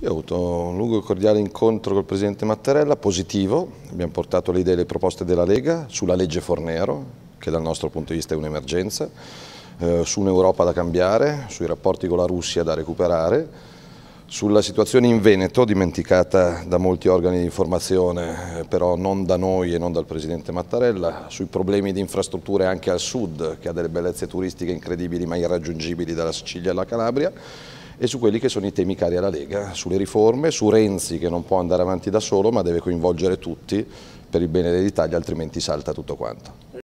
Sì, ho avuto un lungo e cordiale incontro col Presidente Mattarella, positivo, abbiamo portato le idee e le proposte della Lega sulla legge Fornero, che dal nostro punto di vista è un'emergenza, eh, su un'Europa da cambiare, sui rapporti con la Russia da recuperare, sulla situazione in Veneto, dimenticata da molti organi di informazione, eh, però non da noi e non dal Presidente Mattarella, sui problemi di infrastrutture anche al sud, che ha delle bellezze turistiche incredibili ma irraggiungibili dalla Sicilia alla Calabria, e su quelli che sono i temi cari alla Lega, sulle riforme, su Renzi che non può andare avanti da solo ma deve coinvolgere tutti per il bene dell'Italia altrimenti salta tutto quanto.